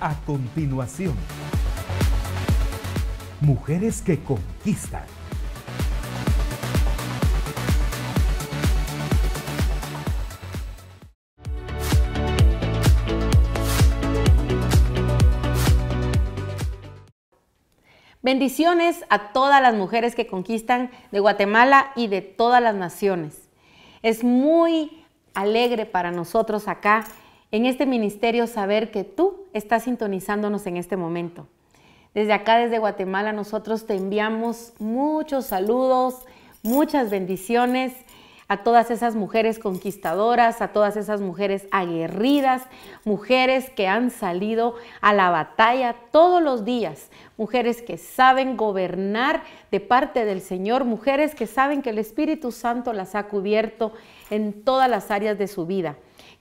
a continuación. Mujeres que conquistan. Bendiciones a todas las mujeres que conquistan de Guatemala y de todas las naciones. Es muy alegre para nosotros acá en este ministerio saber que tú estás sintonizándonos en este momento. Desde acá, desde Guatemala, nosotros te enviamos muchos saludos, muchas bendiciones a todas esas mujeres conquistadoras, a todas esas mujeres aguerridas, mujeres que han salido a la batalla todos los días, mujeres que saben gobernar de parte del Señor, mujeres que saben que el Espíritu Santo las ha cubierto en todas las áreas de su vida.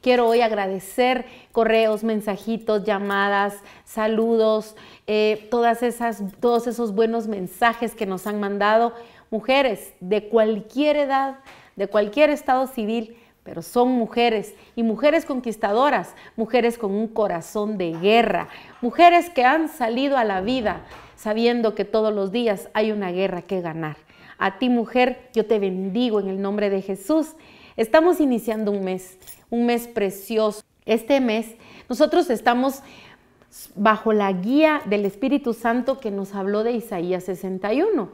Quiero hoy agradecer correos, mensajitos, llamadas, saludos, eh, todas esas, todos esos buenos mensajes que nos han mandado mujeres de cualquier edad, de cualquier estado civil, pero son mujeres y mujeres conquistadoras, mujeres con un corazón de guerra, mujeres que han salido a la vida sabiendo que todos los días hay una guerra que ganar. A ti mujer, yo te bendigo en el nombre de Jesús. Estamos iniciando un mes un mes precioso. Este mes nosotros estamos bajo la guía del Espíritu Santo que nos habló de Isaías 61.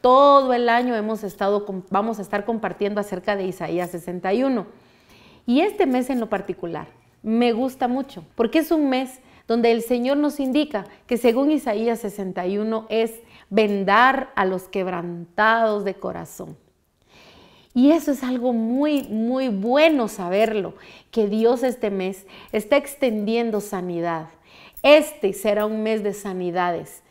Todo el año hemos estado, vamos a estar compartiendo acerca de Isaías 61. Y este mes en lo particular me gusta mucho, porque es un mes donde el Señor nos indica que según Isaías 61 es vendar a los quebrantados de corazón. Y eso es algo muy, muy bueno saberlo, que Dios este mes está extendiendo sanidad. Este será un mes de sanidades,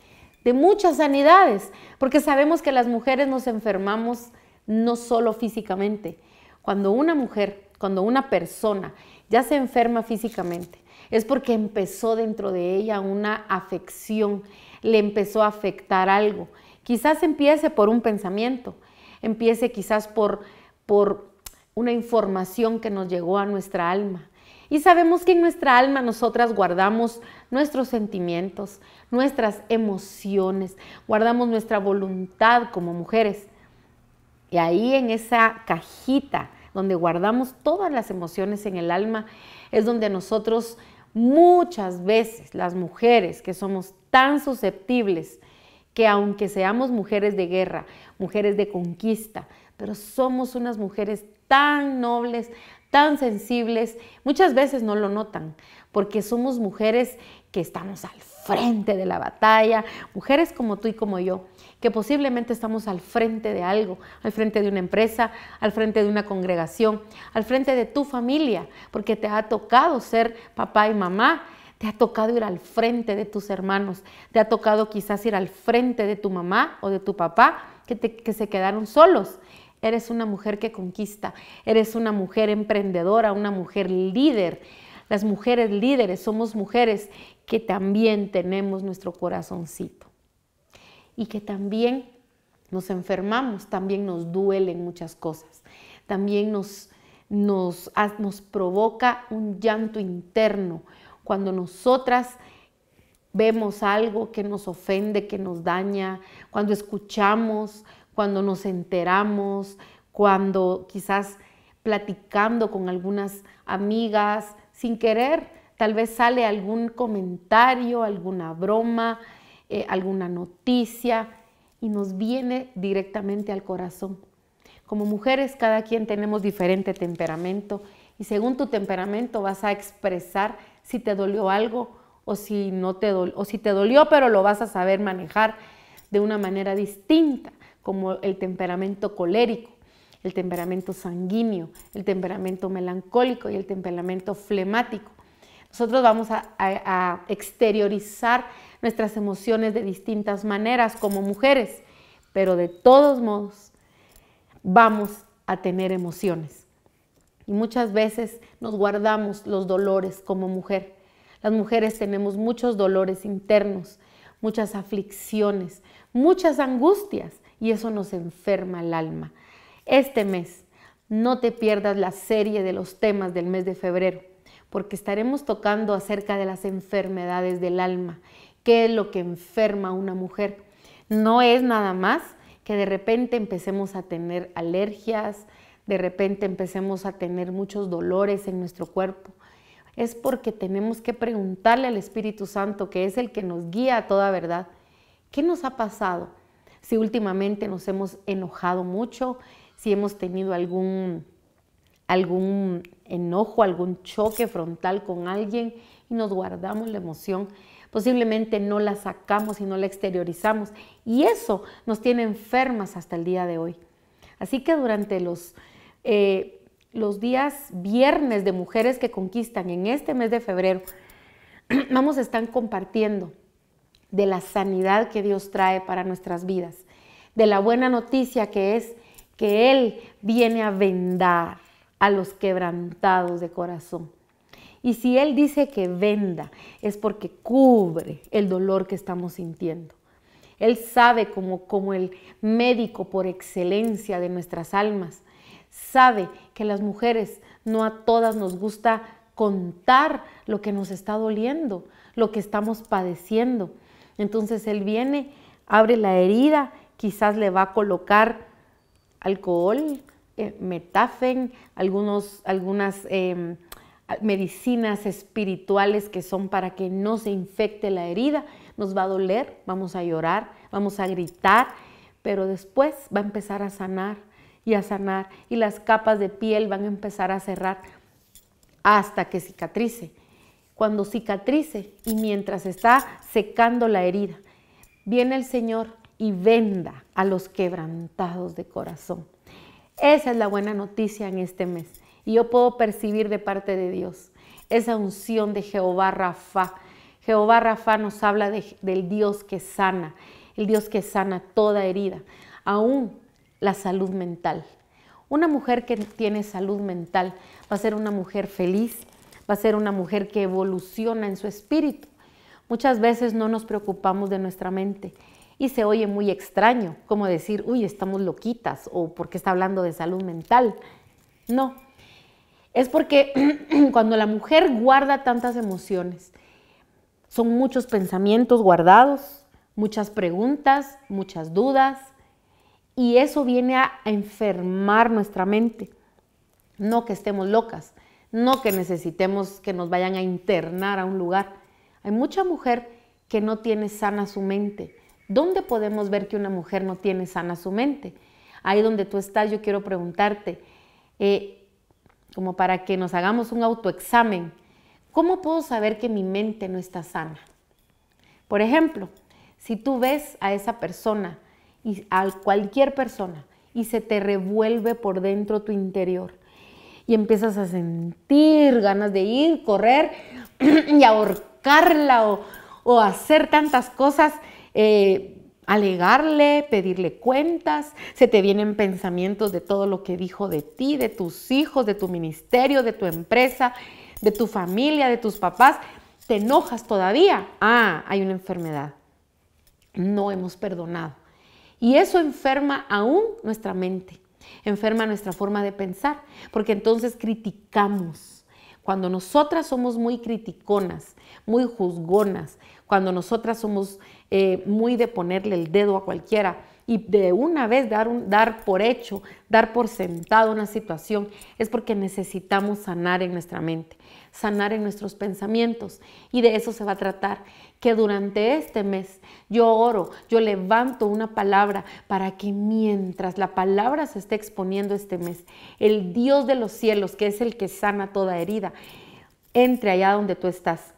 de muchas sanidades, porque sabemos que las mujeres nos enfermamos no solo físicamente. Cuando una mujer, cuando una persona ya se enferma físicamente, es porque empezó dentro de ella una afección, le empezó a afectar algo. Quizás empiece por un pensamiento, Empiece quizás por, por una información que nos llegó a nuestra alma. Y sabemos que en nuestra alma nosotras guardamos nuestros sentimientos, nuestras emociones, guardamos nuestra voluntad como mujeres. Y ahí en esa cajita donde guardamos todas las emociones en el alma es donde nosotros muchas veces las mujeres que somos tan susceptibles que aunque seamos mujeres de guerra, mujeres de conquista, pero somos unas mujeres tan nobles, tan sensibles, muchas veces no lo notan, porque somos mujeres que estamos al frente de la batalla, mujeres como tú y como yo, que posiblemente estamos al frente de algo, al frente de una empresa, al frente de una congregación, al frente de tu familia, porque te ha tocado ser papá y mamá te ha tocado ir al frente de tus hermanos, te ha tocado quizás ir al frente de tu mamá o de tu papá que, se quedaron solos. Eres una mujer que conquista, eres una mujer emprendedora, una mujer líder. Las mujeres líderes somos mujeres que también tenemos nuestro corazoncito y que también nos enfermamos, también nos duelen muchas cosas, también nos, nos, nos provoca un llanto interno, cuando nosotras vemos algo que nos ofende, que nos daña, cuando escuchamos, cuando nos enteramos, cuando quizás platicando con algunas amigas, sin querer, tal vez sale algún comentario, alguna broma, eh, alguna noticia y nos viene directamente al corazón. Como mujeres, cada quien tenemos diferente temperamento y según tu temperamento vas a expresar si te dolió algo o si no te dolió, o si te dolió, pero lo vas a saber manejar de una manera distinta, como el temperamento colérico, el temperamento sanguíneo, el temperamento melancólico y el temperamento flemático. Nosotros vamos a exteriorizar nuestras emociones de distintas maneras como mujeres, pero de todos modos vamos a tener emociones y muchas veces nos guardamos los dolores como mujer. Las mujeres tenemos muchos dolores internos, muchas aflicciones, muchas angustias y eso nos enferma el alma. Este mes, no te pierdas la serie de los temas del mes de febrero, porque estaremos tocando acerca de las enfermedades del alma, qué es lo que enferma a una mujer. No es nada más que de repente empecemos a tener alergias, de repente empecemos a tener muchos dolores en nuestro cuerpo. Es porque tenemos que preguntarle al Espíritu Santo, que es el que nos guía a toda verdad, ¿qué nos ha pasado? Si últimamente nos hemos enojado mucho, si hemos tenido algún, algún enojo, algún choque frontal con alguien y nos guardamos la emoción, posiblemente no la sacamos y no la exteriorizamos. Y eso nos tiene enfermas hasta el día de hoy. Así que durante los eh, los días viernes de mujeres que conquistan en este mes de febrero, vamos a estar compartiendo de la sanidad que Dios trae para nuestras vidas, de la buena noticia que es que Él viene a vendar a los quebrantados de corazón. Y si Él dice que venda, es porque cubre el dolor que estamos sintiendo. Él sabe como, como el médico por excelencia de nuestras almas sabe que las mujeres no a todas nos gusta contar lo que nos está doliendo, lo que estamos padeciendo. Entonces Él viene, abre la herida, quizás le va a colocar alcohol, eh, metafen, algunos, algunas em, medicinas espirituales que son para que no se infecte la herida. Nos va a doler, vamos a llorar, vamos a gritar, pero después va a empezar a sanar y a sanar y las capas de piel van a empezar a cerrar hasta que cicatrice. Cuando cicatrice y mientras está secando la herida, viene el Señor y venda a los quebrantados de corazón. Esa es la buena noticia en este mes. Y yo puedo percibir de parte de Dios esa unción de Jehová Rafa. Jehová Rafa nos habla del Dios que sana, el Dios que sana toda herida. Aún la salud mental. Una mujer que tiene salud mental va a ser una mujer feliz, va a ser una mujer que evoluciona en su espíritu. Muchas veces no nos preocupamos de nuestra mente y se oye muy extraño, como decir, uy, estamos loquitas o porque está hablando de salud mental. No, es porque cuando la mujer guarda tantas emociones, son muchos pensamientos guardados, muchas preguntas, muchas dudas, y eso viene a enfermar nuestra mente. No que estemos locas, no que necesitemos que nos vayan a internar a un lugar. Hay mucha mujer que no tiene sana su mente. ¿Dónde podemos ver que una mujer no tiene sana su mente? Ahí donde tú estás, yo quiero preguntarte, eh, como para que nos hagamos un autoexamen, ¿cómo puedo saber que mi mente no está sana? Por ejemplo, si tú ves a esa persona y a cualquier persona y se te revuelve por dentro tu interior. Y empiezas a sentir ganas de ir, correr y ahorcarla o, hacer tantas cosas, eh, alegarle, pedirle cuentas. Se te vienen pensamientos de todo lo que dijo de ti, de tus hijos, de tu ministerio, de tu empresa, de tu familia, de tus papás. Te enojas todavía. Ah, hay una enfermedad. No hemos perdonado y eso enferma aún nuestra mente, enferma nuestra forma de pensar, porque entonces criticamos. Cuando nosotras somos muy criticonas, muy juzgonas, cuando nosotras somos eh, muy de ponerle el dedo a cualquiera y de una vez dar, un, dar por hecho, dar por sentado una situación, es porque necesitamos sanar en nuestra mente, sanar en nuestros pensamientos. Y de eso se va a tratar, que durante este mes yo oro, yo levanto una palabra para que mientras la palabra se esté exponiendo este mes, el Dios de los cielos, que es el que sana toda herida, entre allá donde tú estás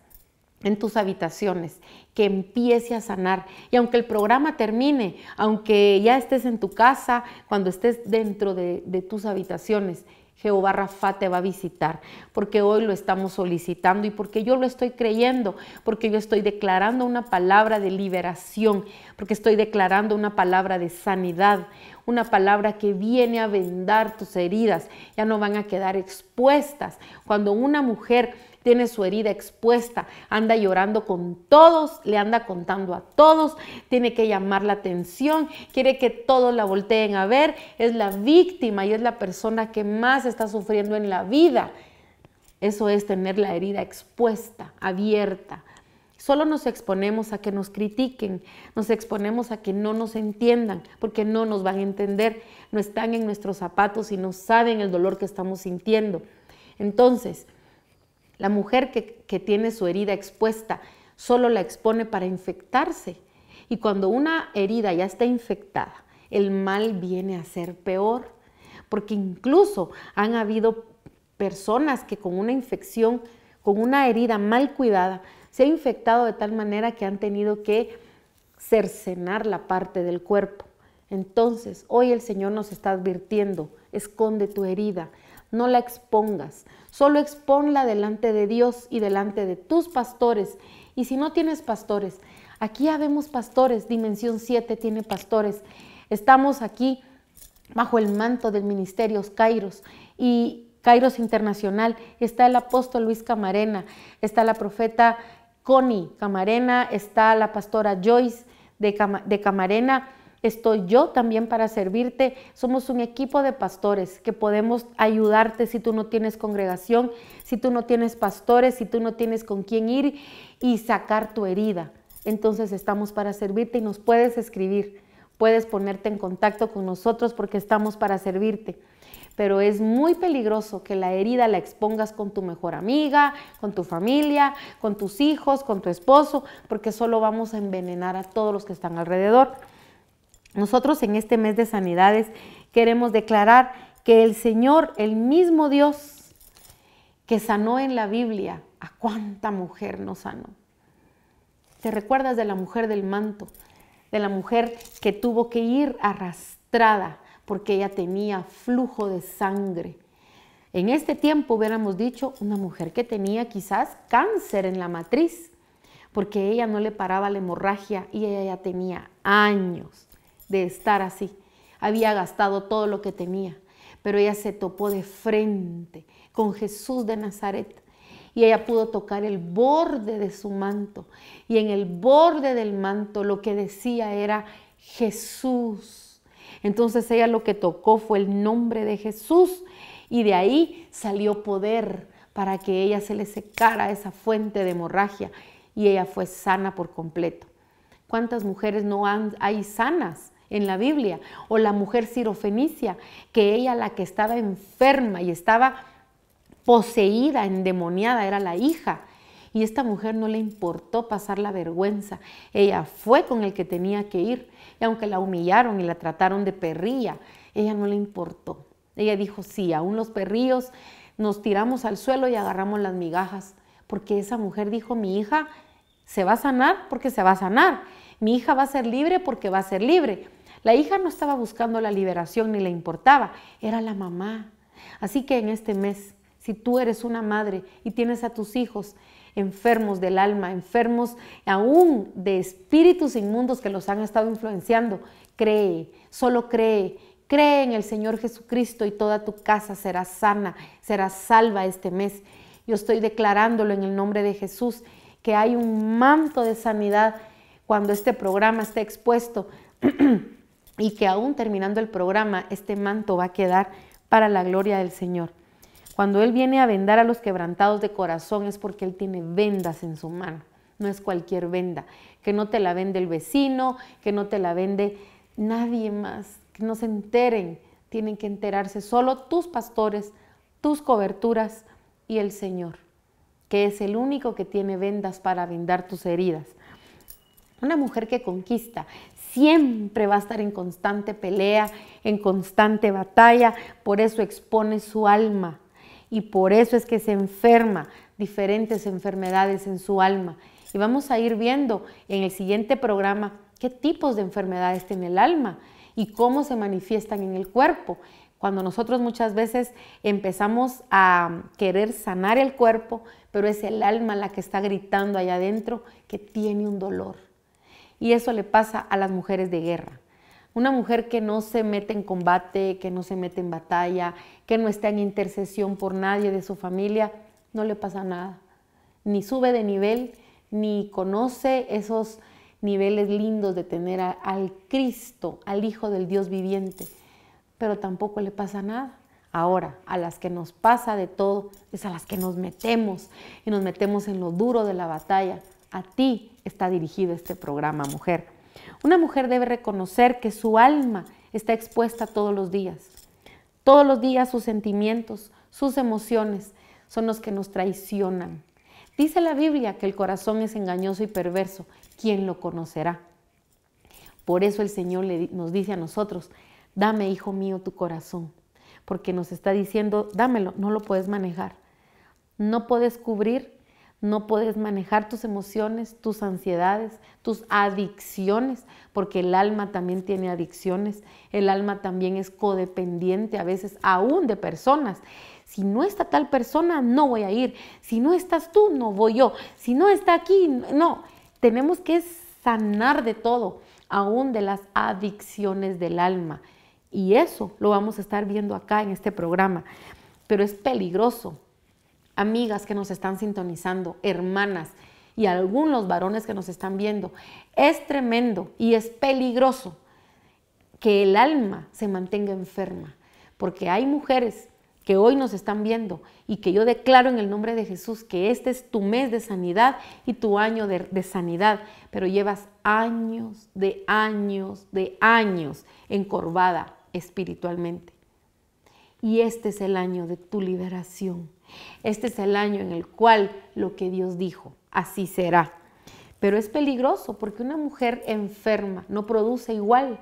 en tus habitaciones, que empiece a sanar. Y aunque el programa termine, aunque ya estés en tu casa, cuando estés dentro de, tus habitaciones, Jehová Rafa te va a visitar, porque hoy lo estamos solicitando y porque yo lo estoy creyendo, porque yo estoy declarando una palabra de liberación, porque estoy declarando una palabra de sanidad, una palabra que viene a vendar tus heridas, ya no van a quedar expuestas. Cuando una mujer tiene su herida expuesta, anda llorando con todos, le anda contando a todos, tiene que llamar la atención, quiere que todos la volteen a ver, es la víctima y es la persona que más está sufriendo en la vida. Eso es tener la herida expuesta, abierta. Solo nos exponemos a que nos critiquen, nos exponemos a que no nos entiendan, porque no nos van a entender, no están en nuestros zapatos y no saben el dolor que estamos sintiendo. Entonces, la mujer que, que tiene su herida expuesta solo la expone para infectarse. Y cuando una herida ya está infectada, el mal viene a ser peor, porque incluso han habido personas que con una infección, con una herida mal cuidada, se ha infectado de tal manera que han tenido que cercenar la parte del cuerpo. Entonces, hoy el Señor nos está advirtiendo, esconde tu herida, no la expongas, Solo exponla delante de Dios y delante de tus pastores. Y si no tienes pastores, aquí habemos pastores, Dimensión 7 tiene pastores. Estamos aquí bajo el manto del ministerio Kairos y Kairos Internacional. Está el apóstol Luis Camarena, está la profeta Connie Camarena, está la pastora Joyce de Camarena estoy yo también para servirte. Somos un equipo de pastores que podemos ayudarte si tú no tienes congregación, si tú no tienes pastores, si tú no tienes con quién ir y sacar tu herida. Entonces estamos para servirte y nos puedes escribir, puedes ponerte en contacto con nosotros porque estamos para servirte pero es muy peligroso que la herida la expongas con tu mejor amiga, con tu familia, con tus hijos, con tu esposo, porque solo vamos a envenenar a todos los que están alrededor. Nosotros en este mes de sanidades queremos declarar que el Señor, el mismo Dios que sanó en la Biblia, a cuánta mujer no sanó. ¿Te recuerdas de la mujer del manto? De la mujer que tuvo que ir arrastrada porque ella tenía flujo de sangre. En este tiempo hubiéramos dicho una mujer que tenía quizás cáncer en la matriz, porque ella no le paraba la hemorragia y ella ya tenía años de estar así. Había gastado todo lo que tenía, pero ella se topó de frente con Jesús de Nazaret y ella pudo tocar el borde de su manto. Y en el borde del manto lo que decía era Jesús. Entonces ella lo que tocó fue el nombre de Jesús y de ahí salió poder para que ella se le secara esa fuente de hemorragia y ella fue sana por completo. ¿Cuántas mujeres no han, hay sanas en la Biblia, o la mujer sirofenicia, que ella la que estaba enferma y estaba poseída, endemoniada, era la hija. Y esta mujer no le importó pasar la vergüenza. Ella fue con el que tenía que ir. Y aunque la humillaron y la trataron de perrilla, ella no le importó. Ella dijo, sí, aún los perrillos nos tiramos al suelo y agarramos las migajas. Porque esa mujer dijo, mi hija se va a sanar porque se va a sanar. Mi hija va a ser libre porque va a ser libre. La hija no estaba buscando la liberación ni le importaba, era la mamá. Así que en este mes, si tú eres una madre y tienes a tus hijos enfermos del alma, enfermos aún de espíritus inmundos que los han estado influenciando, cree, solo cree Cree en el Señor Jesucristo y toda tu casa será sana, será salva este mes. Yo estoy declarándolo en el nombre de Jesús, que hay un manto de sanidad cuando este programa esté expuesto. y que aún terminando el programa, este manto va a quedar para la gloria del Señor. Cuando Él viene a vendar a los quebrantados de corazón es porque Él tiene vendas en su mano, no es cualquier venda, que no te la vende el vecino, que no te la vende nadie más, que no se enteren, tienen que enterarse solo tus pastores, tus coberturas y el Señor, que es el único que tiene vendas para vendar tus heridas. Una mujer que conquista siempre va a estar en constante pelea, en constante batalla, por eso expone su alma y por eso es que se enferma diferentes enfermedades en su alma. Y vamos a ir viendo en el siguiente programa qué tipos de enfermedades tiene el alma y cómo se manifiestan en el cuerpo. Cuando nosotros muchas veces empezamos a querer sanar el cuerpo, pero es el alma la que está gritando allá adentro que tiene un dolor. Y eso le pasa a las mujeres de guerra. Una mujer que no se mete en combate, que no se mete en batalla, que no está en intercesión por nadie de su familia, no le pasa nada. Ni sube de nivel, ni conoce esos niveles lindos de tener al Cristo, al Hijo del Dios viviente, pero tampoco le pasa nada. Ahora, a las que nos pasa de todo, es a las que nos metemos y nos metemos en lo duro de la batalla. A ti está dirigido este programa, mujer. Una mujer debe reconocer que su alma está expuesta todos los días. Todos los días sus sentimientos, sus emociones son los que nos traicionan. Dice la Biblia que el corazón es engañoso y perverso. ¿Quién lo conocerá? Por eso el Señor nos dice a nosotros, dame, hijo mío, tu corazón. Porque nos está diciendo, dámelo, no lo puedes manejar. No puedes cubrir no puedes manejar tus emociones, tus ansiedades, tus adicciones, porque el alma también tiene adicciones, el alma también es codependiente a veces aún de personas. Si no está tal persona, no voy a ir. Si no estás tú, no voy yo. Si no está aquí, no. Tenemos que sanar de todo, aún de las adicciones del alma. Y eso lo vamos a estar viendo acá en este programa. Pero es peligroso amigas que nos están sintonizando, hermanas y algunos varones que nos están viendo, es tremendo y es peligroso que el alma se mantenga enferma, porque hay mujeres que hoy nos están viendo y que yo declaro en el nombre de Jesús que este es tu mes de sanidad y tu año de, sanidad, pero llevas años de años de años encorvada espiritualmente. Y este es el año de tu liberación. Este es el año en el cual lo que Dios dijo, así será. Pero es peligroso porque una mujer enferma no produce igual,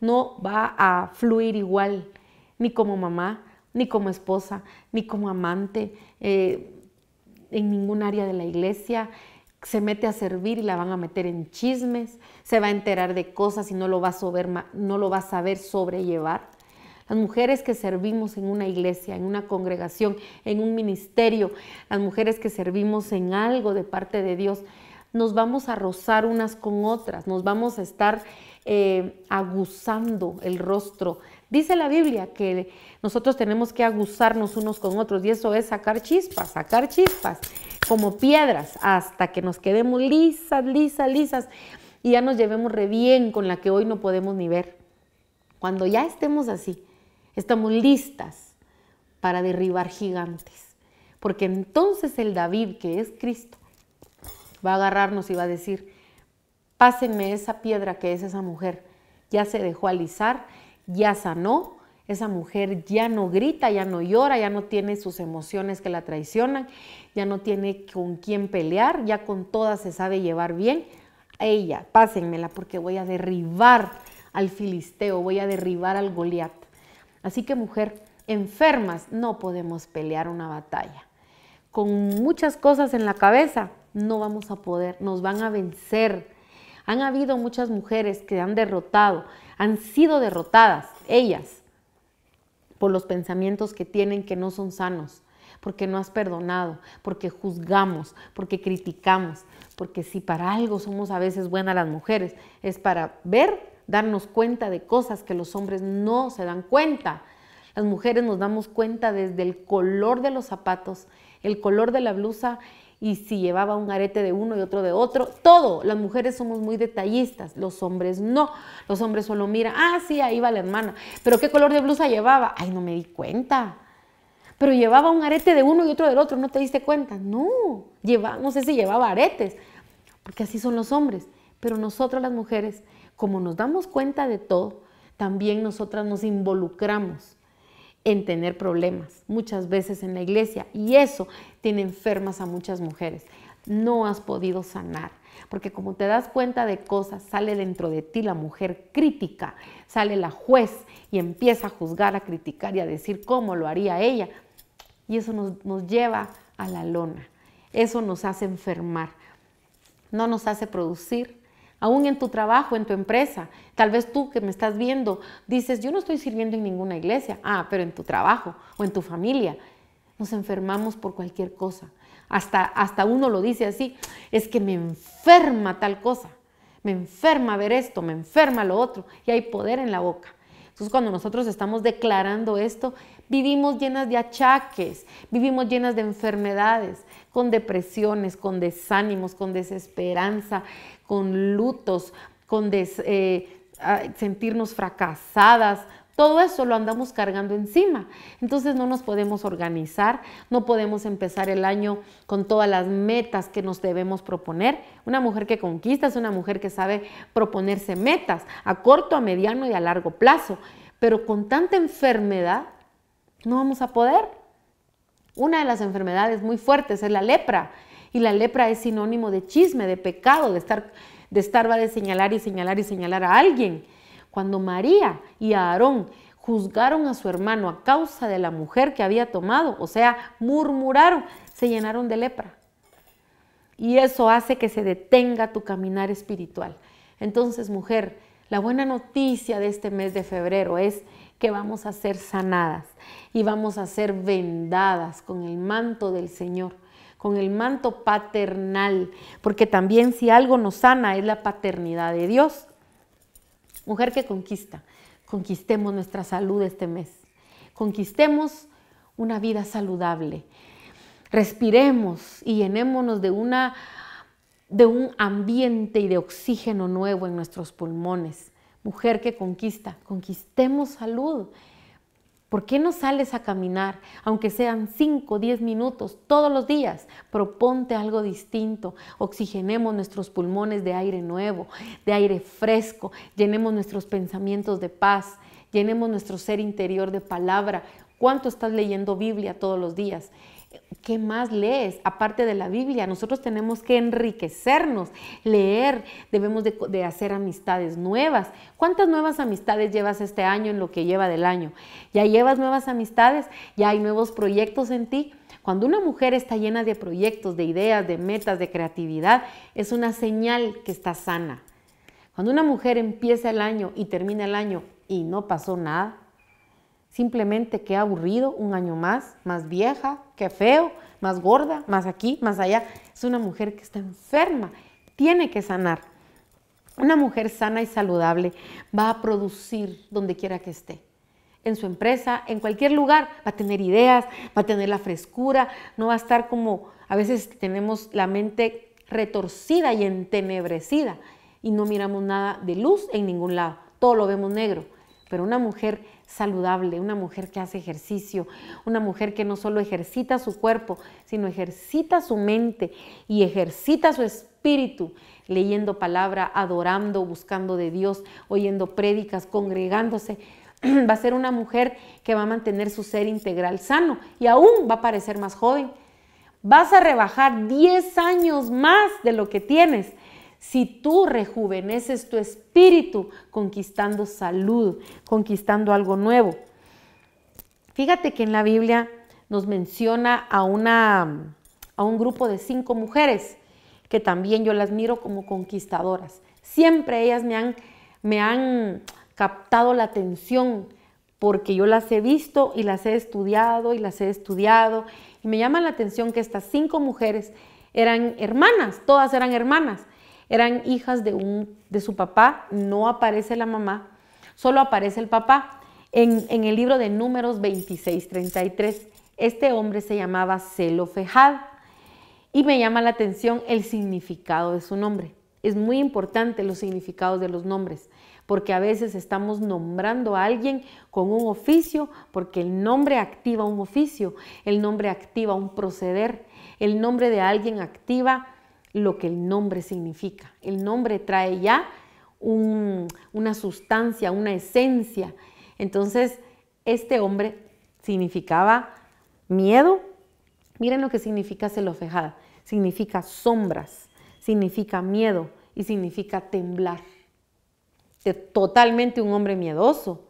no va a fluir igual, ni como mamá, ni como esposa, ni como amante, eh, en ningún área de la iglesia. Se mete a servir y la van a meter en chismes, se va a enterar de cosas y no lo va a no lo va a saber sobrellevar las mujeres que servimos en una iglesia, en una congregación, en un ministerio, las mujeres que servimos en algo de parte de Dios, nos vamos a rozar unas con otras, nos vamos a estar eh, aguzando el rostro. Dice la Biblia que nosotros tenemos que aguzarnos unos con otros y eso es sacar chispas, sacar chispas como piedras hasta que nos quedemos lisas, lisas, lisas y ya nos llevemos re bien con la que hoy no podemos ni ver. Cuando ya estemos así, Estamos listas para derribar gigantes. Porque entonces el David, que es Cristo, va a agarrarnos y va a decir, pásenme esa piedra que es esa mujer. Ya se dejó alisar, ya sanó, esa mujer ya no grita, ya no llora, ya no tiene sus emociones que la traicionan, ya no tiene con quién pelear, ya con todas se sabe llevar bien. ella, pásenmela porque voy a derribar al filisteo, voy a derribar al Goliat. Así que mujer, enfermas no podemos pelear una batalla. Con muchas cosas en la cabeza no vamos a poder, nos van a vencer. Han habido muchas mujeres que han derrotado, han sido derrotadas, ellas, por los pensamientos que tienen que no son sanos, porque no has perdonado, porque juzgamos, porque criticamos, porque si para algo somos a veces buenas las mujeres, es para ver darnos cuenta de cosas que los hombres no se dan cuenta. Las mujeres nos damos cuenta desde el color de los zapatos, el color de la blusa y si llevaba un arete de uno y otro de otro, todo. Las mujeres somos muy detallistas, los hombres no. Los hombres solo miran, ah, sí, ahí va la hermana, pero ¿qué color de blusa llevaba? Ay, no me di cuenta. Pero llevaba un arete de uno y otro del otro, ¿no te diste cuenta? No, no sé si llevaba aretes, porque así son los hombres. Pero nosotros las mujeres como nos damos cuenta de todo, también nosotras nos involucramos en tener problemas muchas veces en la iglesia y eso tiene enfermas a muchas mujeres. No has podido sanar, porque como te das cuenta de cosas, sale dentro de ti la mujer crítica, sale la juez y empieza a juzgar, a criticar y a decir cómo lo haría ella. Y eso nos, nos lleva a la lona, eso nos hace enfermar, no nos hace producir, aún en tu trabajo, en tu empresa. Tal vez tú que me estás viendo dices, yo no estoy sirviendo en ninguna iglesia, ah, pero en tu trabajo o en tu familia. Nos enfermamos por cualquier cosa. Hasta, hasta uno lo dice así, es que me enferma tal cosa, me enferma ver esto, me enferma lo otro, y hay poder en la boca. Entonces cuando nosotros estamos declarando esto, vivimos llenas de achaques, vivimos llenas de enfermedades, con depresiones, con desánimos, con desesperanza, con lutos, con eh, sentirnos fracasadas. Todo eso lo andamos cargando encima. Entonces no nos podemos organizar, no podemos empezar el año con todas las metas que nos debemos proponer. Una mujer que conquista es una mujer que sabe proponerse metas a corto, a mediano y a largo plazo. Pero con tanta enfermedad no vamos a poder. Una de las enfermedades muy fuertes es la lepra. Y la lepra es sinónimo de chisme, de pecado, de estar, de va de señalar y señalar y señalar a alguien. Cuando María y Aarón juzgaron a su hermano a causa de la mujer que había tomado, o sea, murmuraron, se llenaron de lepra. Y eso hace que se detenga tu caminar espiritual. Entonces, mujer, la buena noticia de este mes de febrero es que vamos a ser sanadas y vamos a ser vendadas con el manto del Señor, con el manto paternal, porque también si algo nos sana es la paternidad de Dios. Mujer que conquista, conquistemos nuestra salud este mes, conquistemos una vida saludable, respiremos y llenémonos de una de un ambiente y de oxígeno nuevo en nuestros pulmones. Mujer que conquista, conquistemos salud. ¿Por qué no sales a caminar, aunque sean 5 o 10 minutos todos los días? Proponte algo distinto. Oxigenemos nuestros pulmones de aire nuevo, de aire fresco. Llenemos nuestros pensamientos de paz. Llenemos nuestro ser interior de palabra. ¿Cuánto estás leyendo Biblia todos los días? ¿Qué más lees? Aparte de la Biblia, nosotros tenemos que enriquecernos, leer, debemos de, hacer amistades nuevas. ¿Cuántas nuevas amistades llevas este año en lo que lleva del año? ¿Ya llevas nuevas amistades? ¿Ya hay nuevos proyectos en ti? Cuando una mujer está llena de proyectos, de ideas, de metas, de creatividad, es una señal que está sana. Cuando una mujer empieza el año y termina el año y no pasó nada, Simplemente qué aburrido, un año más, más vieja, que feo, más gorda, más aquí, más allá. Es una mujer que está enferma, tiene que sanar. Una mujer sana y saludable va a producir donde quiera que esté. En su empresa, en cualquier lugar, va a tener ideas, va a tener la frescura, no va a estar como a veces tenemos la mente retorcida y entenebrecida y no miramos nada de luz en ningún lado, todo lo vemos negro. Pero una mujer saludable, una mujer que hace ejercicio, una mujer que no solo ejercita su cuerpo, sino ejercita su mente y ejercita su espíritu, leyendo palabra, adorando, buscando de Dios, oyendo prédicas, congregándose. va a ser una mujer que va a mantener su ser integral sano y aún va a parecer más joven. Vas a rebajar 10 años más de lo que tienes si tú rejuveneces tu espíritu conquistando salud, conquistando algo nuevo. Fíjate que en la Biblia nos menciona a, una, a un grupo de cinco mujeres que también yo las miro como conquistadoras. Siempre ellas me han, me han captado la atención porque yo las he visto y las he estudiado y las he estudiado. Y me llama la atención que estas cinco mujeres eran hermanas, todas eran hermanas, eran hijas de, su papá, no aparece la mamá, solo aparece el papá. En, el libro de números 26-33, este hombre se llamaba Fejad y me llama la atención el significado de su nombre. Es muy importante los significados de los nombres, porque a veces estamos nombrando a alguien con un oficio, porque el nombre activa un oficio, el nombre activa un proceder, el nombre de alguien activa lo que el nombre significa. El nombre trae ya una sustancia, una esencia. Entonces, este hombre significaba miedo. Miren lo que significa celofejada. Significa sombras, significa miedo y significa temblar. totalmente un hombre miedoso.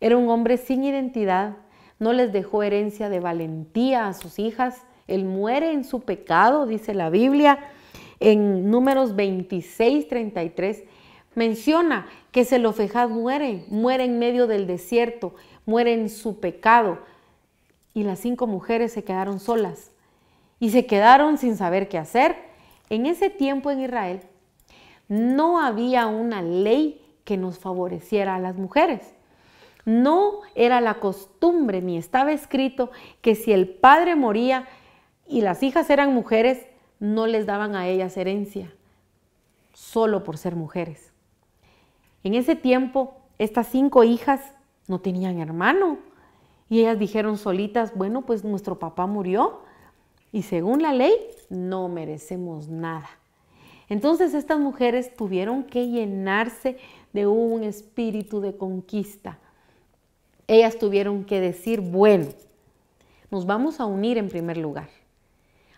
Era un hombre sin identidad, no les dejó herencia de valentía a sus hijas. Él muere en su pecado, dice la Biblia en números 26, 33, menciona que Zelofejad muere, muere en medio del desierto, muere en su pecado. Y las cinco mujeres se quedaron solas y se quedaron sin saber qué hacer. En ese tiempo en Israel no había una ley que nos favoreciera a las mujeres. No era la costumbre ni estaba escrito que si el padre moría y las hijas eran mujeres, no les daban a ellas herencia, solo por ser mujeres. En ese tiempo, estas cinco hijas no tenían hermano y ellas dijeron solitas, bueno, pues nuestro papá murió y según la ley no merecemos nada. Entonces estas mujeres tuvieron que llenarse de un espíritu de conquista. Ellas tuvieron que decir, bueno, nos vamos a unir en primer lugar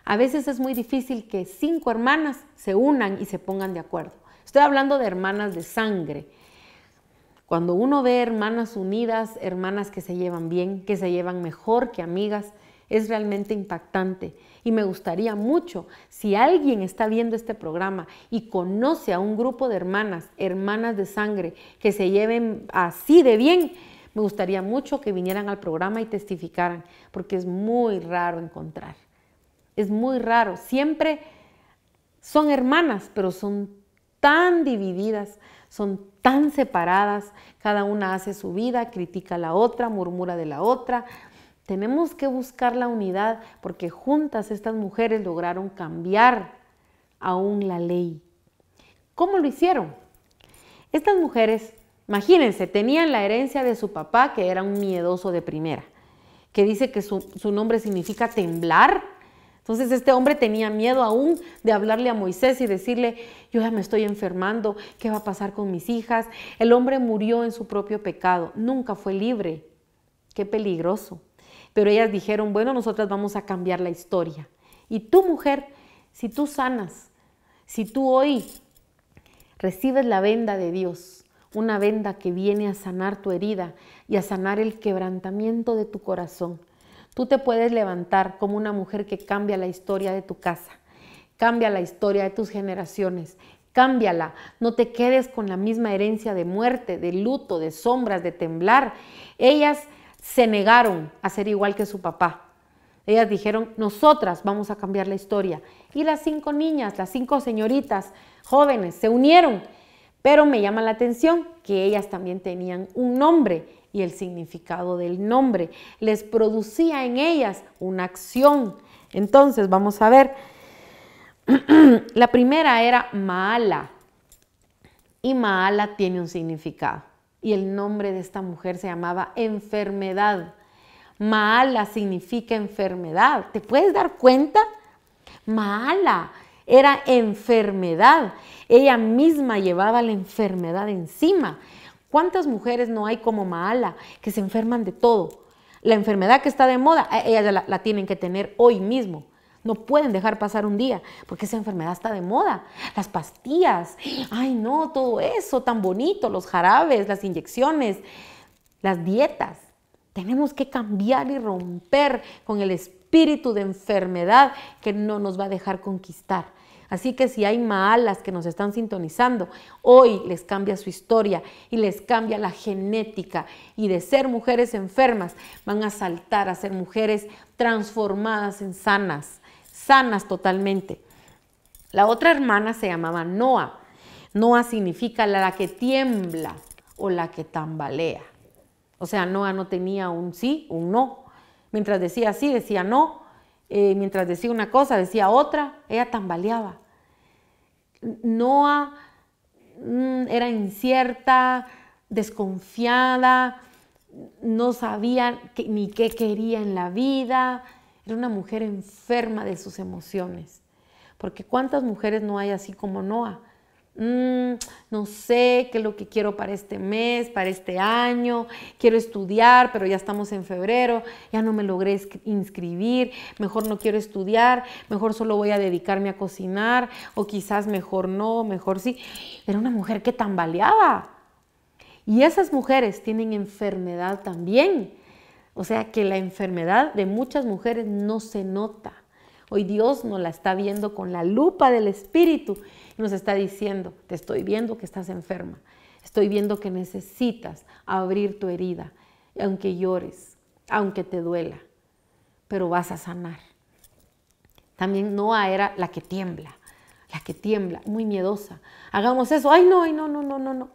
a veces es muy difícil que cinco hermanas se unan y se pongan de acuerdo. Estoy hablando de hermanas de sangre. Cuando uno ve hermanas unidas, hermanas que se llevan bien, que se llevan mejor que amigas, es realmente impactante y me gustaría mucho si alguien está viendo este programa y conoce a un grupo de hermanas, hermanas de sangre, que se lleven así de bien, me gustaría mucho que vinieran al programa y testificaran, porque es muy raro encontrar. Es muy raro. Siempre son hermanas, pero son tan divididas, son tan separadas. Cada una hace su vida, critica a la otra, murmura de la otra. Tenemos que buscar la unidad porque juntas estas mujeres lograron cambiar aún la ley. ¿Cómo lo hicieron? Estas mujeres, imagínense, tenían la herencia de su papá que era un miedoso de primera, que dice que su, su nombre significa temblar entonces este hombre tenía miedo aún de hablarle a Moisés y decirle, yo ya me estoy enfermando, ¿qué va a pasar con mis hijas? El hombre murió en su propio pecado, nunca fue libre. Qué peligroso. Pero ellas dijeron, bueno, nosotras vamos a cambiar la historia. Y tú mujer, si tú sanas, si tú hoy recibes la venda de Dios, una venda que viene a sanar tu herida y a sanar el quebrantamiento de tu corazón, Tú te puedes levantar como una mujer que cambia la historia de tu casa, cambia la historia de tus generaciones, cámbiala. No te quedes con la misma herencia de muerte, de luto, de sombras, de temblar. Ellas se negaron a ser igual que su papá. Ellas dijeron, nosotras vamos a cambiar la historia. Y las cinco niñas, las cinco señoritas jóvenes se unieron. Pero me llama la atención que ellas también tenían un nombre y el significado del nombre. Les producía en ellas una acción. Entonces, vamos a ver. La primera era mala Y mala tiene un significado. Y el nombre de esta mujer se llamaba enfermedad. mala significa enfermedad. ¿Te puedes dar cuenta? mala era enfermedad. Ella misma llevaba la enfermedad encima. ¿Cuántas mujeres no hay como Maala que se enferman de todo? La enfermedad que está de moda, eh, ellas la tienen que tener hoy mismo. No pueden dejar pasar un día porque esa enfermedad está de moda. Las pastillas, ay no, todo eso tan bonito, los jarabes, las inyecciones, las dietas. Tenemos que cambiar y romper con el espíritu de enfermedad que no nos va a dejar conquistar. Así que si hay malas que nos están sintonizando, hoy les cambia su historia y les cambia la genética y de ser mujeres enfermas van a saltar a ser mujeres transformadas en sanas, sanas totalmente. La otra hermana se llamaba Noa. Noa significa la que tiembla o la que tambalea. O sea, Noa no tenía un sí, un no. Mientras decía sí, decía no. Eh, mientras decía una cosa, decía otra, ella tambaleaba. Noah mm, era incierta, desconfiada, no sabía ni qué quería en la vida, era una mujer enferma de sus emociones. Porque cuántas mujeres no hay así como Noah, Mm, no sé qué es lo que quiero para este mes, para este año, quiero estudiar, pero ya estamos en febrero, ya no me logré inscribir, mejor no quiero estudiar, mejor solo voy a dedicarme a cocinar, o quizás mejor no, mejor sí. Era una mujer que tambaleaba. Y esas mujeres tienen enfermedad también. O sea que la enfermedad de muchas mujeres no se nota. Hoy Dios nos la está viendo con la lupa del Espíritu nos está diciendo, te estoy viendo que estás enferma, estoy viendo que necesitas abrir tu herida, aunque llores, aunque te duela, pero vas a sanar. También Noah era la que tiembla, la que tiembla, muy miedosa. Hagamos eso, ay no, ay no, no, no, no, no.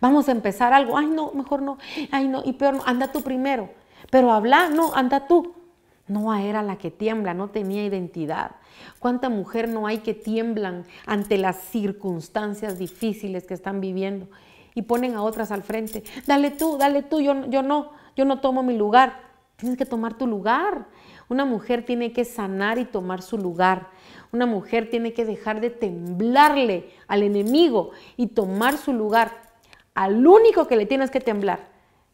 Vamos a empezar algo, ay no, mejor no, ay no, y peor no, anda tú primero. Pero habla, no, anda tú. Noa era la que tiembla, no tenía identidad. ¿Cuánta mujer no hay que tiemblan ante las circunstancias difíciles que están viviendo y ponen a otras al frente? Dale tú, dale tú, yo, yo no, yo no tomo mi lugar. Tienes que tomar tu lugar. Una mujer tiene que sanar y tomar su lugar. Una mujer tiene que dejar de temblarle al enemigo y tomar su lugar. Al único que le tienes que temblar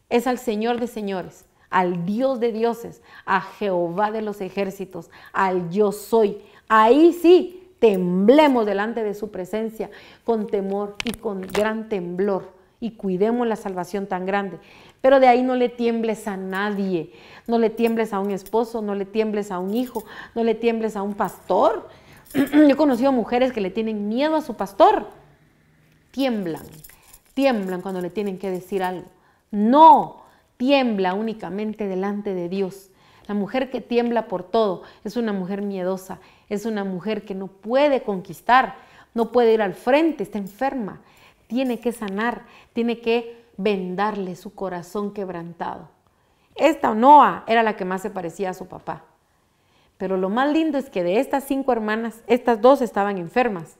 es al Señor de señores al Dios de dioses, a Jehová de los ejércitos, al yo soy. Ahí sí, temblemos delante de su presencia con temor y con gran temblor y cuidemos la salvación tan grande. Pero de ahí no le tiembles a nadie, no le tiembles a un esposo, no le tiembles a un hijo, no le tiembles a un pastor. Yo he conocido mujeres que le tienen miedo a su pastor. Tiemblan, tiemblan cuando le tienen que decir algo. No, tiembla únicamente delante de Dios. La mujer que tiembla por todo es una mujer miedosa, es una mujer que no puede conquistar, no puede ir al frente, está enferma, tiene que sanar, tiene que vendarle su corazón quebrantado. Esta Noa era la que más se parecía a su papá. Pero lo más lindo es que de estas cinco hermanas, estas dos estaban enfermas.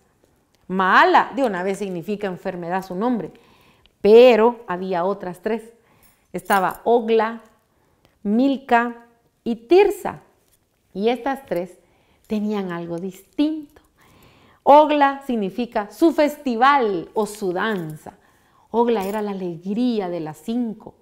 Maala de una vez significa enfermedad su nombre, pero había otras tres estaba Ogla, Milka y Tirsa. Y estas tres tenían algo distinto. Ogla significa su festival o su danza. Ogla era la alegría de las cinco.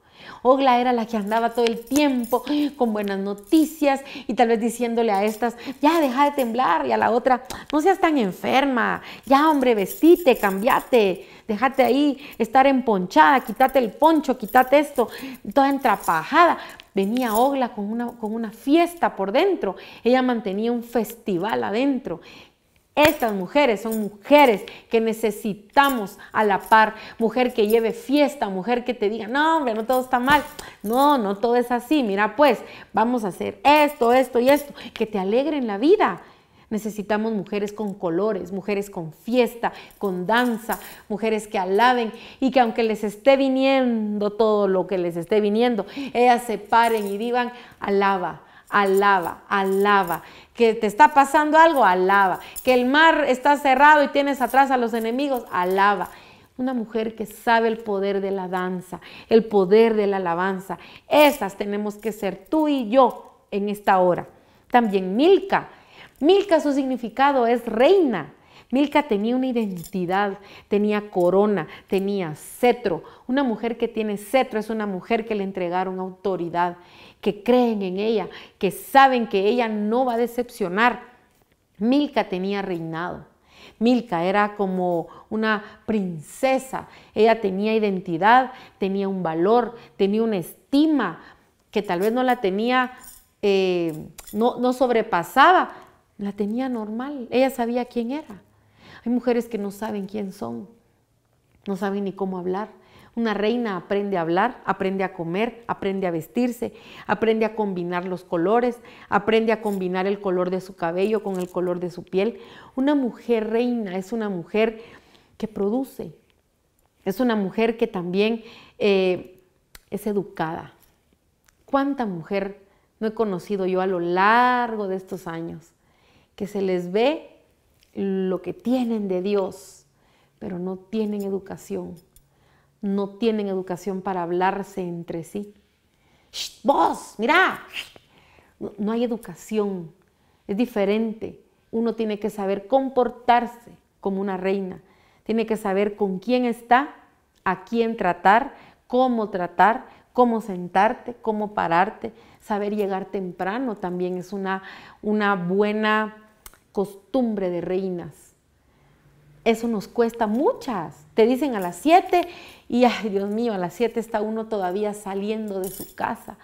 Ogla era la que andaba todo el tiempo con buenas noticias y tal vez diciéndole a estas, ya deja de temblar, y a la otra, no seas tan enferma, ya hombre, vestite, cambiate, déjate ahí estar emponchada, quítate el poncho, quítate esto, toda entrapajada. Venía Ogla con una, con una fiesta por dentro, ella mantenía un festival adentro estas mujeres son mujeres que necesitamos a la par, mujer que lleve fiesta, mujer que te diga, no hombre, no todo está mal, no, no todo es así, mira pues, vamos a hacer esto, esto y esto, que te alegren la vida. Necesitamos mujeres con colores, mujeres con fiesta, con danza, mujeres que alaben y que aunque les esté viniendo todo lo que les esté viniendo, ellas se paren y digan, alaba, alaba, alaba. Que te está pasando algo, alaba. Que el mar está cerrado y tienes atrás a los enemigos, alaba. Una mujer que sabe el poder de la danza, el poder de la alabanza. Esas tenemos que ser tú y yo en esta hora. También Milka. Milka su significado es reina. Milka tenía una identidad, tenía corona, tenía cetro. Una mujer que tiene cetro es una mujer que le entregaron autoridad que creen en ella, que saben que ella no va a decepcionar. Milka tenía reinado. Milka era como una princesa. Ella tenía identidad, tenía un valor, tenía una estima que tal vez no la tenía, eh, no sobrepasaba, la tenía normal. Ella sabía quién era. Hay mujeres que no saben quién son, no saben ni cómo hablar, una reina aprende a hablar, aprende a comer, aprende a vestirse, aprende a combinar los colores, aprende a combinar el color de su cabello con el color de su piel. Una mujer reina es una mujer que produce, es una mujer que también eh, es educada. ¿Cuánta mujer no he conocido yo a lo largo de estos años? Que se les ve lo que tienen de Dios, pero no tienen educación no tienen educación para hablarse entre sí. ¡Vos! mira! No, hay educación. Es diferente. Uno tiene que saber comportarse como una reina. Tiene que saber con quién está, a quién tratar, cómo tratar, cómo sentarte, cómo pararte. Saber llegar temprano también es una buena costumbre de reinas eso nos cuesta muchas. Te dicen a las 7 y, ay Dios mío, a las 7 está uno todavía saliendo de su casa.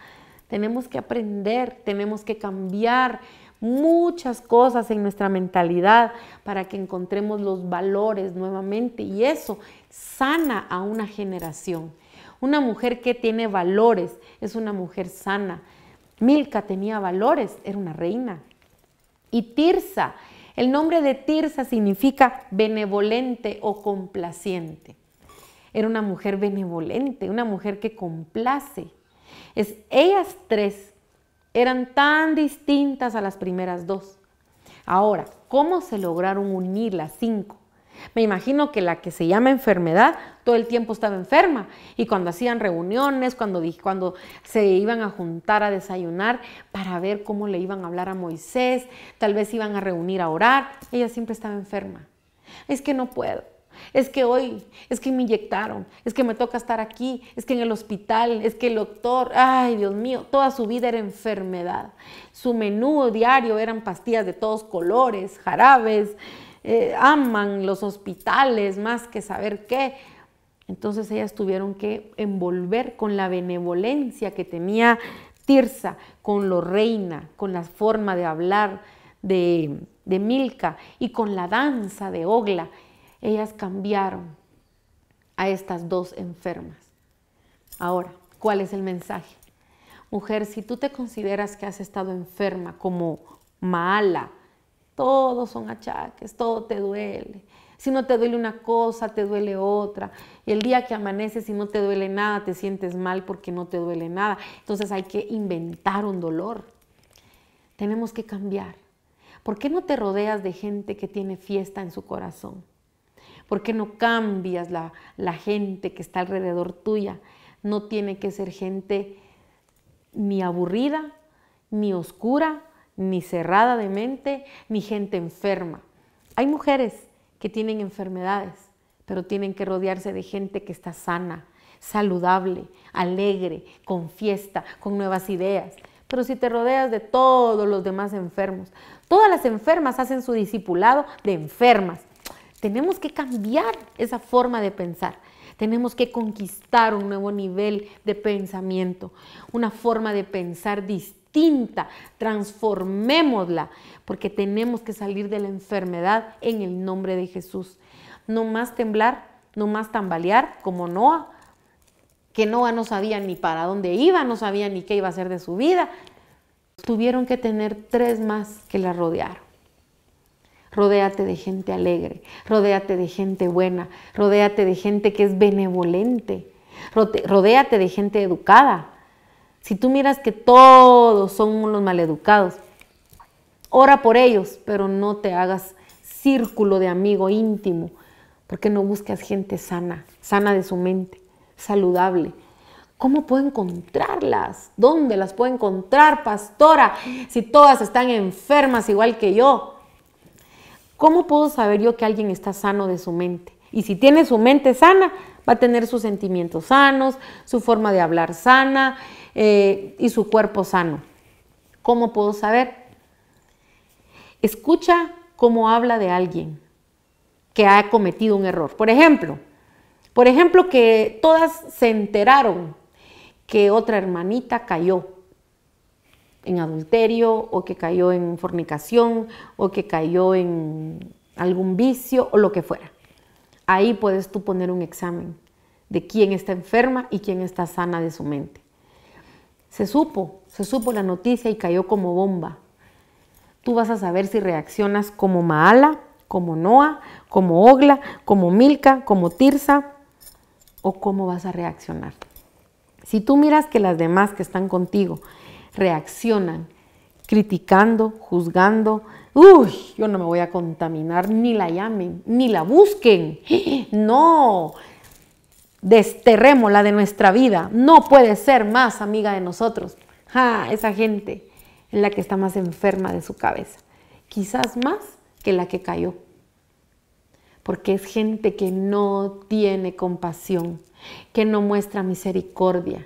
Tenemos que aprender, tenemos que cambiar muchas cosas en nuestra mentalidad para que encontremos los valores nuevamente y eso sana a una generación. Una mujer que tiene valores es una mujer sana. Milka tenía valores, era una reina. Y Tirsa el nombre de Tirsa significa benevolente o complaciente. Era una mujer benevolente, una mujer que complace. Es, ellas tres eran tan distintas a las primeras dos. Ahora, ¿cómo se lograron unir las cinco? Me imagino que la que se llama enfermedad todo el tiempo estaba enferma y cuando hacían reuniones, cuando, cuando se iban a juntar a desayunar para ver cómo le iban a hablar a Moisés, tal vez iban a reunir a orar, ella siempre estaba enferma. Es que no puedo, es que hoy, es que me inyectaron, es que me toca estar aquí, es que en el hospital, es que el doctor, ay Dios mío, toda su vida era enfermedad. Su menú diario eran pastillas de todos colores, jarabes, eh, aman los hospitales más que saber qué. Entonces ellas tuvieron que envolver con la benevolencia que tenía Tirsa, con lo reina, con la forma de hablar de, Milka y con la danza de Ogla. Ellas cambiaron a estas dos enfermas. Ahora, ¿cuál es el mensaje? Mujer, si tú te consideras que has estado enferma como mala todos son achaques, todo te duele. Si no te duele una cosa, te duele otra. Y el día que amaneces y no te duele nada, te sientes mal porque no te duele nada. Entonces hay que inventar un dolor. Tenemos que cambiar. ¿Por qué no te rodeas de gente que tiene fiesta en su corazón? ¿Por qué no cambias la, la gente que está alrededor tuya? No tiene que ser gente ni aburrida, ni oscura, ni cerrada de mente, ni gente enferma. Hay mujeres que tienen enfermedades, pero tienen que rodearse de gente que está sana, saludable, alegre, con fiesta, con nuevas ideas. Pero si te rodeas de todos los demás enfermos, todas las enfermas hacen su discipulado de enfermas. Tenemos que cambiar esa forma de pensar. Tenemos que conquistar un nuevo nivel de pensamiento, una forma de pensar distinta transformémosla, porque tenemos que salir de la enfermedad en el nombre de Jesús. No más temblar, no más tambalear como Noah, que Noah no sabía ni para dónde iba, no sabía ni qué iba a hacer de su vida. Tuvieron que tener tres más que la rodearon. Rodéate de gente alegre, rodéate de gente buena, rodéate de gente que es benevolente, rodéate de gente educada, si tú miras que todos son unos maleducados, ora por ellos, pero no te hagas círculo de amigo íntimo, porque no buscas gente sana, sana de su mente, saludable. ¿Cómo puedo encontrarlas? ¿Dónde las puedo encontrar, pastora? Si todas están enfermas igual que yo. ¿Cómo puedo saber yo que alguien está sano de su mente? Y si tiene su mente sana, va a tener sus sentimientos sanos, su forma de hablar sana, eh, y su cuerpo sano. ¿Cómo puedo saber? Escucha cómo habla de alguien que ha cometido un error. Por ejemplo, por ejemplo que todas se enteraron que otra hermanita cayó en adulterio o que cayó en fornicación o que cayó en algún vicio o lo que fuera. Ahí puedes tú poner un examen de quién está enferma y quién está sana de su mente. Se supo, se supo la noticia y cayó como bomba. Tú vas a saber si reaccionas como Maala, como Noa, como Ogla, como Milka, como Tirsa, o cómo vas a reaccionar. Si tú miras que las demás que están contigo reaccionan criticando, juzgando, uy, yo no me voy a contaminar, ni la llamen, ni la busquen. No, la de nuestra vida. No puede ser más amiga de nosotros. esa gente es la que está más enferma de su cabeza. Quizás más que la que cayó. Porque es gente que no tiene compasión, que no muestra misericordia,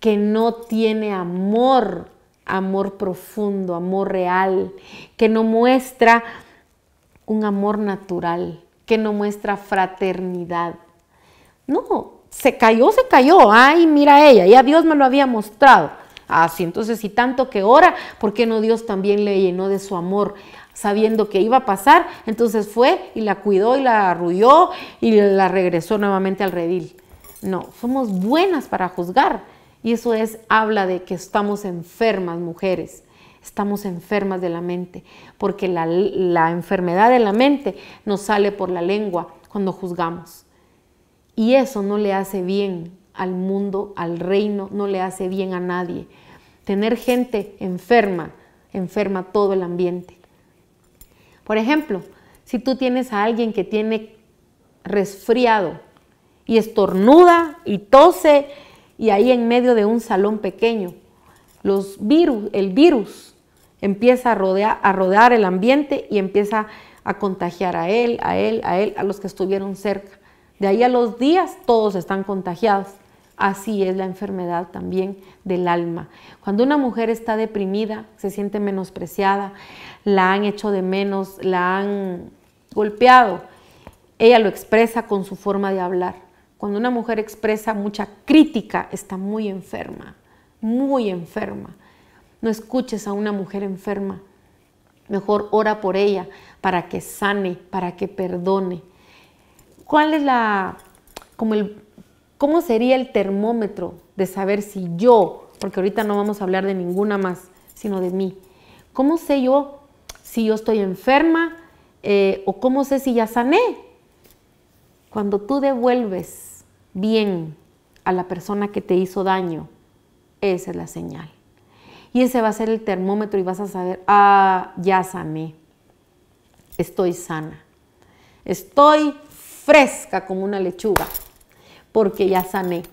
que no tiene amor, amor profundo, amor real, que no muestra un amor natural, que no muestra fraternidad no, se cayó, se cayó. Ay, mira ella, ya Dios me lo había mostrado. Así, ah, entonces, si tanto que ora, ¿por qué no Dios también le llenó de su amor? sabiendo que iba a pasar, entonces fue y la cuidó y la arrulló y la regresó nuevamente al redil. No, somos buenas para juzgar y eso es habla de que estamos enfermas mujeres, estamos enfermas de la mente, porque la, la enfermedad de la mente nos sale por la lengua cuando juzgamos. Y eso no le hace bien al mundo, al reino, no le hace bien a nadie. Tener gente enferma, enferma todo el ambiente. Por ejemplo, si tú tienes a alguien que tiene resfriado y estornuda y tose y ahí en medio de un salón pequeño, los virus, el virus empieza a, rodear, a rodear el ambiente y empieza a contagiar a él, a él, a él, a los que estuvieron cerca. De ahí a los días todos están contagiados. Así es la enfermedad también del alma. Cuando una mujer está deprimida, se siente menospreciada, la han hecho de menos, la han golpeado, ella lo expresa con su forma de hablar. Cuando una mujer expresa mucha crítica, está muy enferma, muy enferma. No escuches a una mujer enferma. Mejor ora por ella para que sane, para que perdone. ¿Cuál es la, como el, cómo sería el termómetro de saber si yo, porque ahorita no vamos a hablar de ninguna más, sino de mí, ¿cómo sé yo si yo estoy enferma eh, o cómo sé si ya sané? Cuando tú devuelves bien a la persona que te hizo daño, esa es la señal. Y ese va a ser el termómetro y vas a saber, ah, ya sané, estoy sana, estoy fresca como una lechuga, porque ya sané.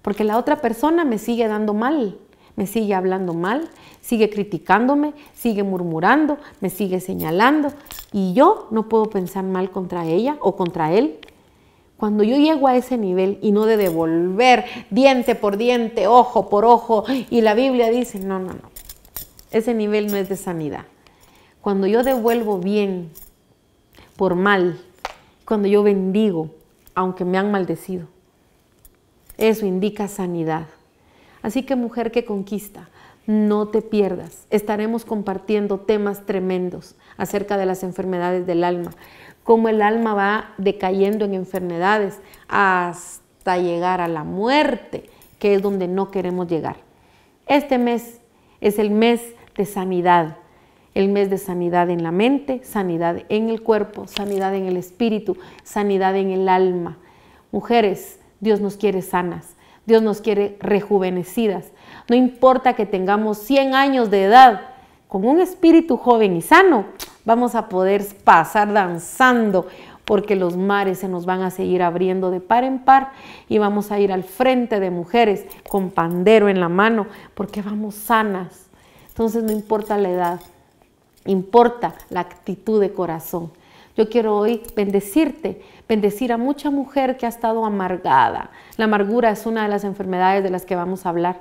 Porque la otra persona me sigue dando mal, me sigue hablando mal, sigue criticándome, sigue murmurando, me sigue señalando y yo no puedo pensar mal contra ella o contra él. Cuando yo llego a ese nivel y no de devolver diente por diente, ojo por ojo, y la Biblia dice, no, no, no, ese nivel no es de sanidad. Cuando yo devuelvo bien por mal, cuando yo bendigo, aunque me han maldecido. Eso indica sanidad. Así que mujer que conquista, no te pierdas. Estaremos compartiendo temas tremendos acerca de las enfermedades del alma, cómo el alma va decayendo en enfermedades hasta llegar a la muerte, que es donde no queremos llegar. Este mes es el mes de sanidad, el mes de sanidad en la mente, sanidad en el cuerpo, sanidad en el espíritu, sanidad en el alma. Mujeres, Dios nos quiere sanas, Dios nos quiere rejuvenecidas. No importa que tengamos 100 años de edad, con un espíritu joven y sano, vamos a poder pasar danzando porque los mares se nos van a seguir abriendo de par en par y vamos a ir al frente de mujeres con pandero en la mano porque vamos sanas. Entonces no importa la edad, Importa la actitud de corazón. Yo quiero hoy bendecirte, bendecir a mucha mujer que ha estado amargada. La amargura es una de las enfermedades de las que vamos a hablar.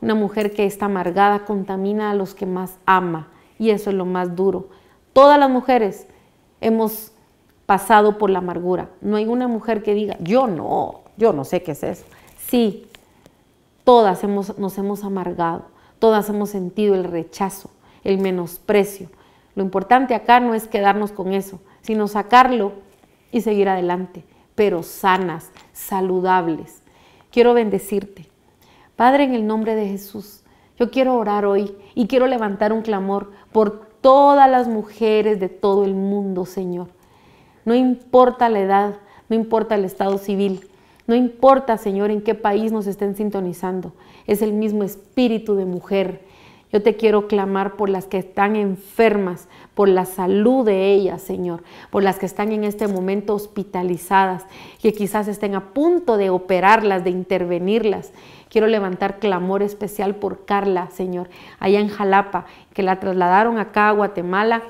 Una mujer que está amargada contamina a los que más ama y eso es lo más duro. Todas las mujeres hemos pasado por la amargura. No hay una mujer que diga, yo no, yo no sé qué es eso. Sí, todas nos hemos amargado, todas hemos sentido el rechazo, el menosprecio, lo importante acá no es quedarnos con eso, sino sacarlo y seguir adelante, pero sanas, saludables. Quiero bendecirte. Padre, en el nombre de Jesús, yo quiero orar hoy y quiero levantar un clamor por todas las mujeres de todo el mundo, Señor. No importa la edad, no importa el estado civil, no importa, Señor, en qué país nos estén sintonizando. Es el mismo espíritu de mujer, yo te quiero clamar por las que están enfermas, por la salud de ellas, Señor, por las que están en este momento hospitalizadas, que quizás estén a punto de operarlas, de intervenirlas. Quiero levantar clamor especial por Carla, Señor, allá en Jalapa, que la trasladaron acá a Guatemala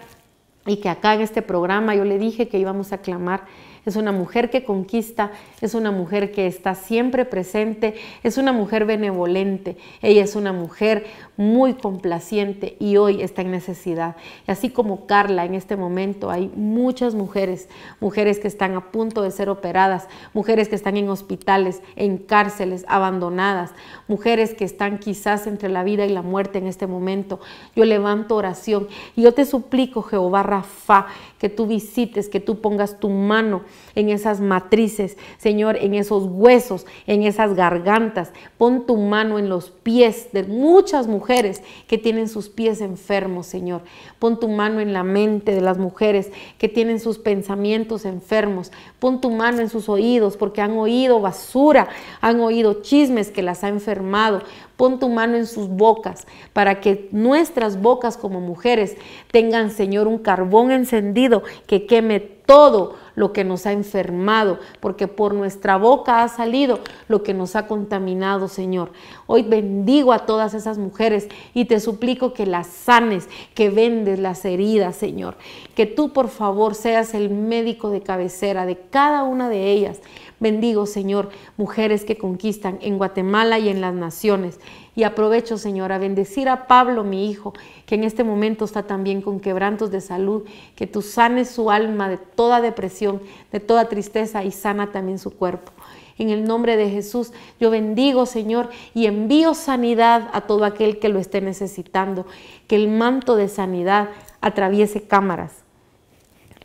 y que acá en este programa yo le dije que íbamos a clamar es una mujer que conquista, es una mujer que está siempre presente, es una mujer benevolente, ella es una mujer muy complaciente y hoy está en necesidad. Y así como Carla en este momento hay muchas mujeres, mujeres que están a punto de ser operadas, mujeres que están en hospitales, en cárceles, abandonadas, mujeres que están quizás entre la vida y la muerte en este momento. Yo levanto oración y yo te suplico, Jehová Rafa, que tú visites, que tú pongas tu mano en esas matrices, Señor, en esos huesos, en esas gargantas. Pon tu mano en los pies de muchas mujeres que tienen sus pies enfermos, Señor. Pon tu mano en la mente de las mujeres que tienen sus pensamientos enfermos. Pon tu mano en sus oídos porque han oído basura, han oído chismes que las ha enfermado. Pon tu mano en sus bocas para que nuestras bocas como mujeres tengan, Señor, un carbón encendido que queme todo lo que nos ha enfermado, porque por nuestra boca ha salido lo que nos ha contaminado, Señor. Hoy bendigo a todas esas mujeres y te suplico que las sanes, que vendes las heridas, Señor. Que tú, por favor, seas el médico de cabecera de cada una de ellas Bendigo, Señor, mujeres que conquistan en Guatemala y en las naciones. Y aprovecho, Señor, a bendecir a Pablo, mi hijo, que en este momento está también con quebrantos de salud, que tú sanes su alma de toda depresión, de toda tristeza y sana también su cuerpo. En el nombre de Jesús, yo bendigo, Señor, y envío sanidad a todo aquel que lo esté necesitando. Que el manto de sanidad atraviese cámaras,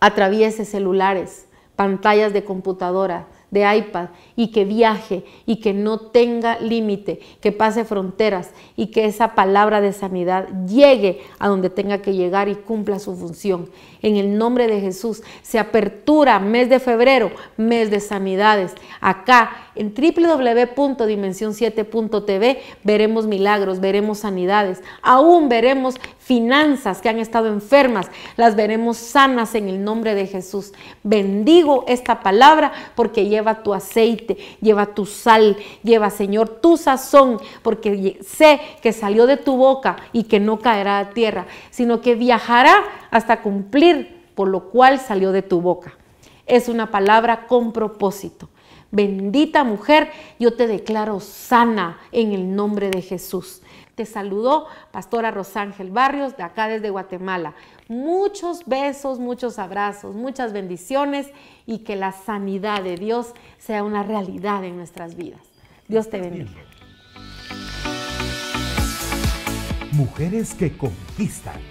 atraviese celulares, pantallas de computadora, de iPad y que viaje y que no tenga límite, que pase fronteras y que esa palabra de sanidad llegue a donde tenga que llegar y cumpla su función. En el nombre de Jesús se apertura mes de febrero, mes de sanidades. Acá en wwwdimensión 7tv veremos milagros, veremos sanidades, aún veremos finanzas que han estado enfermas, las veremos sanas en el nombre de Jesús. Bendigo esta palabra porque lleva lleva tu aceite, lleva tu sal, lleva, Señor, tu sazón, porque sé que salió de tu boca y que no caerá a tierra, sino que viajará hasta cumplir por lo cual salió de tu boca. Es una palabra con propósito. Bendita mujer, yo te declaro sana en el nombre de Jesús. Te saludó Pastora Rosángel Barrios de acá desde Guatemala. Muchos besos, muchos abrazos, muchas bendiciones y que la sanidad de Dios sea una realidad en nuestras vidas. Dios te bendiga. Mujeres que conquistan.